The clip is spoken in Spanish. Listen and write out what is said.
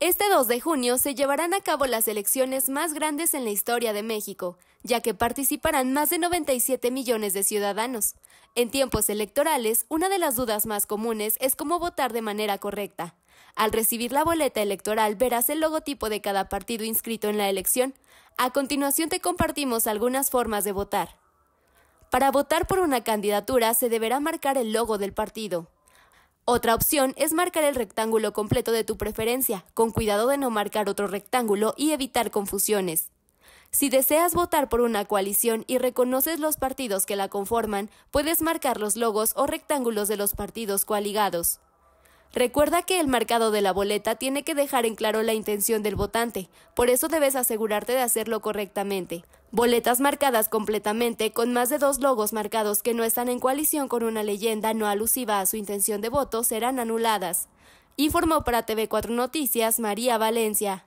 Este 2 de junio se llevarán a cabo las elecciones más grandes en la historia de México, ya que participarán más de 97 millones de ciudadanos. En tiempos electorales, una de las dudas más comunes es cómo votar de manera correcta. Al recibir la boleta electoral verás el logotipo de cada partido inscrito en la elección. A continuación te compartimos algunas formas de votar. Para votar por una candidatura se deberá marcar el logo del partido, otra opción es marcar el rectángulo completo de tu preferencia, con cuidado de no marcar otro rectángulo y evitar confusiones. Si deseas votar por una coalición y reconoces los partidos que la conforman, puedes marcar los logos o rectángulos de los partidos coaligados. Recuerda que el marcado de la boleta tiene que dejar en claro la intención del votante, por eso debes asegurarte de hacerlo correctamente. Boletas marcadas completamente con más de dos logos marcados que no están en coalición con una leyenda no alusiva a su intención de voto serán anuladas. Informó para TV4 Noticias María Valencia.